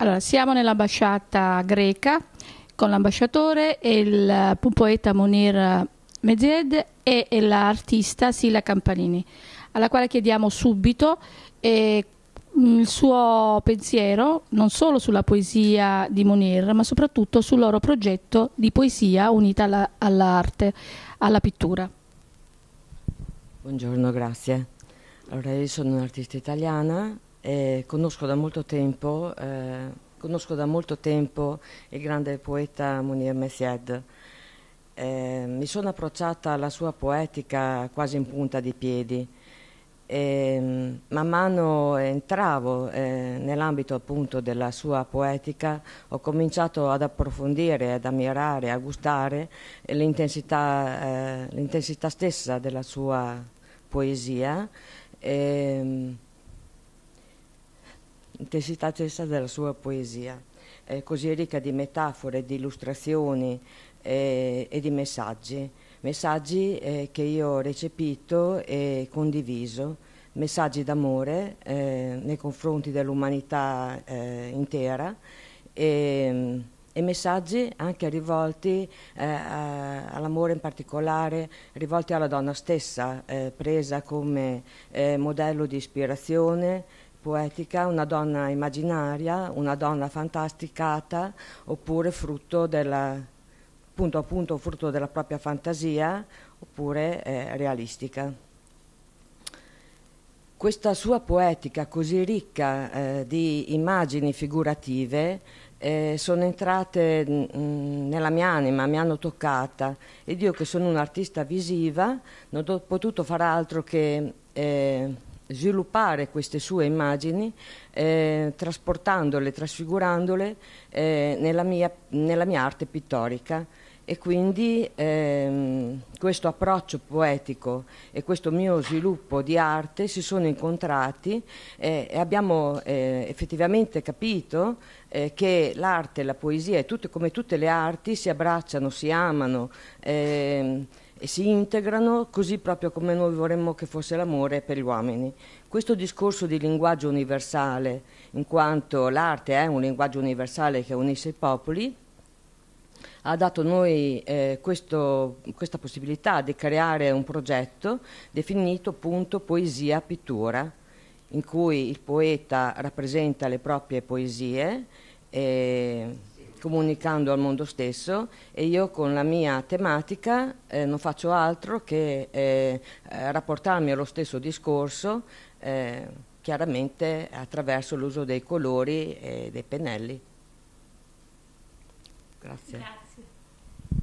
Allora, siamo nell'ambasciata greca con l'ambasciatore e il eh, poeta Monir Mezed e, e l'artista Sila Campanini, alla quale chiediamo subito eh, il suo pensiero non solo sulla poesia di Monir, ma soprattutto sul loro progetto di poesia unita all'arte, alla pittura. Buongiorno, grazie. Allora, io sono un'artista italiana, eh, conosco, da tempo, eh, conosco da molto tempo il grande poeta Munir Messiad. Eh, mi sono approcciata alla sua poetica quasi in punta di piedi. E, mm, man mano entravo eh, nell'ambito appunto della sua poetica, ho cominciato ad approfondire, ad ammirare, a gustare l'intensità, eh, l'intensità stessa della sua poesia. E, mm, intensità stessa della sua poesia, eh, così ricca di metafore, di illustrazioni eh, e di messaggi, messaggi eh, che io ho recepito e condiviso, messaggi d'amore eh, nei confronti dell'umanità eh, intera e, e, messaggi anche rivolti eh, all'amore in particolare, rivolti alla donna stessa, presa come modello di ispirazione, poetica, una donna immaginaria, una donna fantasticata oppure frutto della, punto a punto frutto della propria fantasia oppure eh, realistica. Questa sua poetica così ricca eh, di immagini figurative eh, sono entrate mh, mm, mm, nella mia anima, mi hanno toccata ed io che sono un'artista visiva non ho potuto far altro che eh, sviluppare queste sue immagini eh, trasportandole, trasfigurandole eh, nella, mia, nella, mia, arte pittorica e quindi ehm, questo approccio poetico e questo mio sviluppo di arte si sono incontrati eh, e abbiamo eh, effettivamente capito eh, che l'arte, la poesia, e come tutte le arti, si abbracciano, si amano. Ehm, e si integrano così proprio come noi vorremmo che fosse l'amore per gli uomini. Questo discorso di linguaggio universale, in quanto l'arte è un linguaggio universale che unisce i popoli, ha dato a noi eh, questo, questa possibilità di creare un progetto definito appunto poesia pittura, in cui il poeta rappresenta le proprie poesie. E eh, comunicando al mondo stesso e io con la mia tematica eh, non faccio altro che eh, eh, rapportarmi allo stesso discorso eh, chiaramente attraverso l'uso dei colori e dei pennelli. Grazie. Grazie,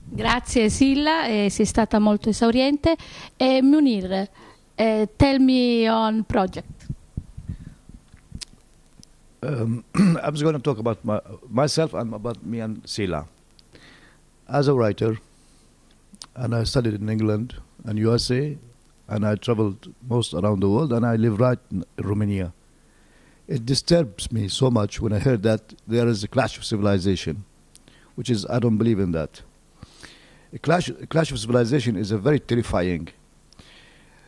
Grazie Silla, sei stata molto esauriente. E eh, Munir, eh, tell me on project. Um, I was going to talk about my, myself and about me and Sila. As a writer, and I studied in England and USA, and I traveled most around the world, and I live right in Romania. It disturbs me so much when I heard that there is a clash of civilization, which is, I don't believe in that. A clash, a clash of civilization is a very terrifying.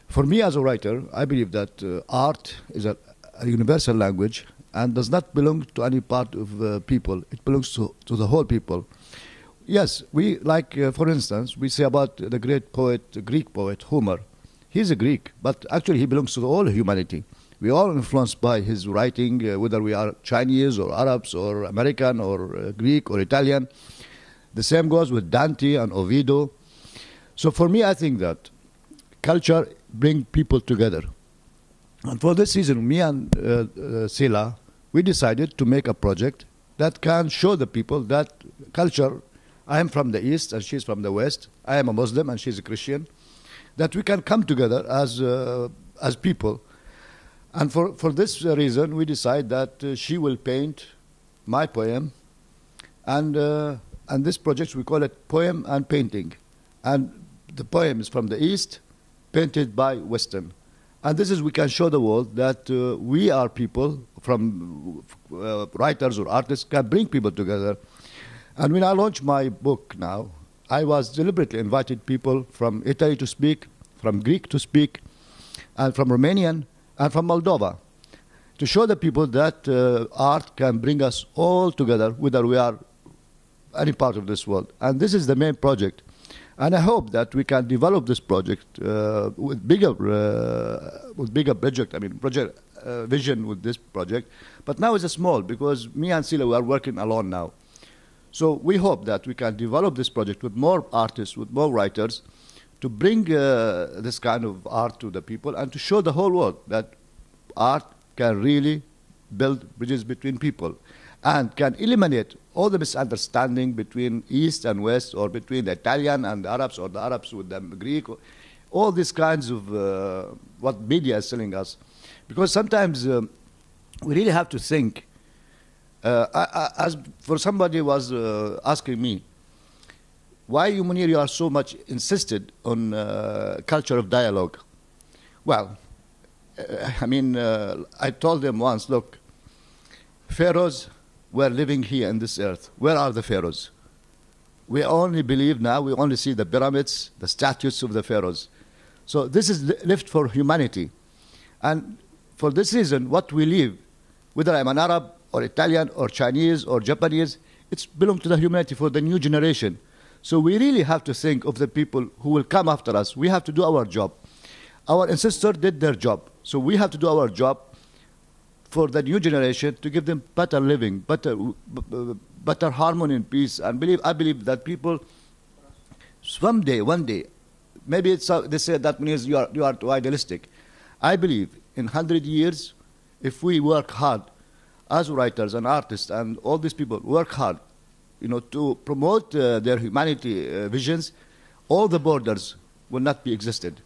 For me as a writer, I believe that uh, art is a, a universal language and does not belong to any part of the people. It belongs to, to the whole people. Yes, we like, uh, for instance, we say about the great poet, the Greek poet Homer. He's a Greek, but actually he belongs to all humanity. We are influenced by his writing, uh, whether we are Chinese or Arabs or American or uh, Greek or Italian. The same goes with Dante and Ovido. So for me, I think that culture brings people together. And for this reason, me and uh, uh, Sela, we decided to make a project that can show the people that culture. I am from the East and she's from the West. I am a Muslim and she's a Christian. That we can come together as, uh, as people. And for, for this reason, we decide that uh, she will paint my poem. And, uh, and this project, we call it Poem and Painting. And the poem is from the East, painted by Western. And this is we can show the world that uh, we are people from uh, writers or artists can bring people together. And when I launched my book now, I was deliberately invited people from Italy to speak, from Greek to speak, and from Romanian and from Moldova to show the people that uh, art can bring us all together, whether we are any part of this world. And this is the main project. And I hope that we can develop this project uh, with bigger, uh, with bigger project. I mean, project uh, vision with this project. But now it's a small because me and Sila we are working alone now. So we hope that we can develop this project with more artists, with more writers, to bring uh, this kind of art to the people and to show the whole world that art can really build bridges between people and can eliminate all the misunderstanding between East and West, or between the Italian and the Arabs, or the Arabs with the Greek, all these kinds of uh, what media is telling us. Because sometimes um, we really have to think. Uh, I, I, as for somebody was uh, asking me, why you Munir you are so much insisted on uh, culture of dialogue? Well, uh, I mean, I told them once, look, pharaohs were living here in this earth. Where are the pharaohs? We only believe now, we only see the pyramids, the statues of the pharaohs. So this is left for humanity. And for this reason, what we live, whether I'm an Arab or Italian or Chinese or Japanese, it's belong to the humanity for the new generation. So we really have to think of the people who will come after us. We have to do our job. Our ancestors did their job. So we have to do our job for the new generation to give them better living, better, uh, better harmony and peace. And believe, I believe that people, someday, one day, maybe it's, uh, they say that means you are, you are too idealistic. I believe in 100 years, if we work hard as writers and artists and all these people work hard, you know, to promote uh, their humanity uh, visions, all the borders will not be existed.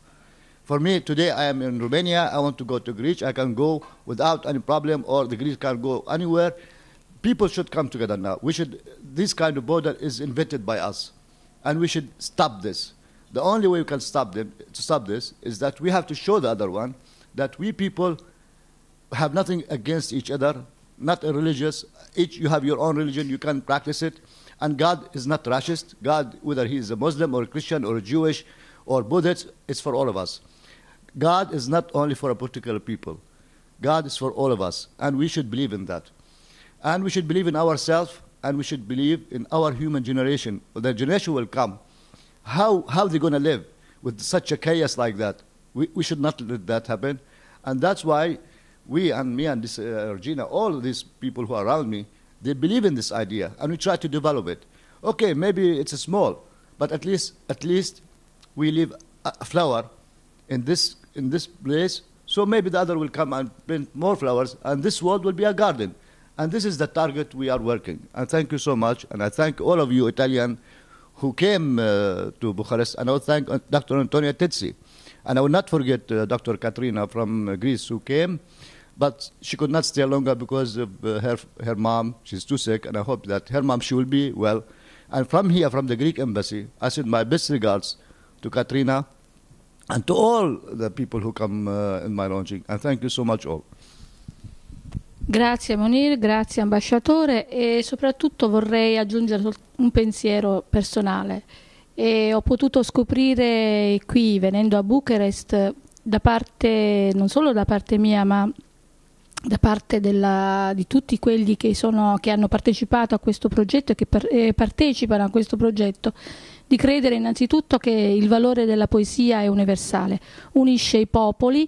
For me, today I am in Romania. I want to go to Greece. I can go without any problem, or the Greece can go anywhere. People should come together now. We should. This kind of border is invented by us, and we should stop this. The only way we can stop them to stop this is that we have to show the other one that we people have nothing against each other, not religious. Each you have your own religion, you can practice it, and God is not racist. God, whether he is a Muslim or a Christian or a Jewish or Buddhist, it's for all of us. God is not only for a particular people. God is for all of us, and we should believe in that. And we should believe in ourselves, and we should believe in our human generation. The generation will come. How, how are they going to live with such a chaos like that? We, we should not let that happen. And that's why we and me and this, uh, Regina, all these people who are around me, they believe in this idea, and we try to develop it. Okay, maybe it's small, but at least, at least we leave a flower in this in this place, so maybe the other will come and plant more flowers, and this world will be a garden. And this is the target we are working. And thank you so much. And I thank all of you Italian who came uh, to Bucharest. And I would thank uh, Dr. Antonia Tetsi, And I will not forget uh, Dr. Katrina from uh, Greece who came. But she could not stay longer because of uh, her, her mom. She's too sick. And I hope that her mom, she will be well. And from here, from the Greek embassy, I send my best regards to Katrina and to all the people who come uh, in my launching. And thank you so much all. Grazie Monir, grazie ambasciatore e soprattutto vorrei aggiungere un pensiero personale. E ho potuto scoprire qui, venendo a Bucharest, da parte, non solo da parte mia, ma da parte della, di tutti quelli che, sono, che, hanno partecipato a questo progetto e che per, eh, partecipano a questo progetto, di credere innanzitutto che il valore della poesia è universale, unisce i popoli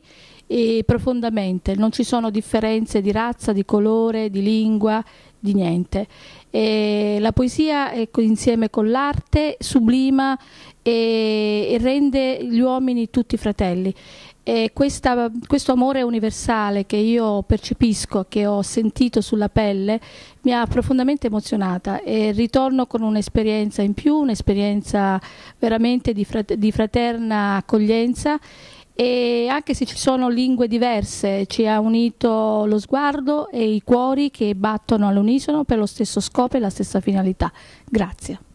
profondamente, non ci sono differenze di razza, di colore, di lingua, di niente. E la poesia insieme con l'arte sublima e, e rende gli uomini tutti fratelli. E questa, questo amore universale che io percepisco, che ho sentito sulla pelle, mi ha profondamente emozionata e ritorno con un'esperienza in più, un'esperienza veramente di, frate di fraterna accoglienza e anche se ci sono lingue diverse ci ha unito lo sguardo e i cuori che battono all'unisono per lo stesso scopo e la stessa finalità. Grazie.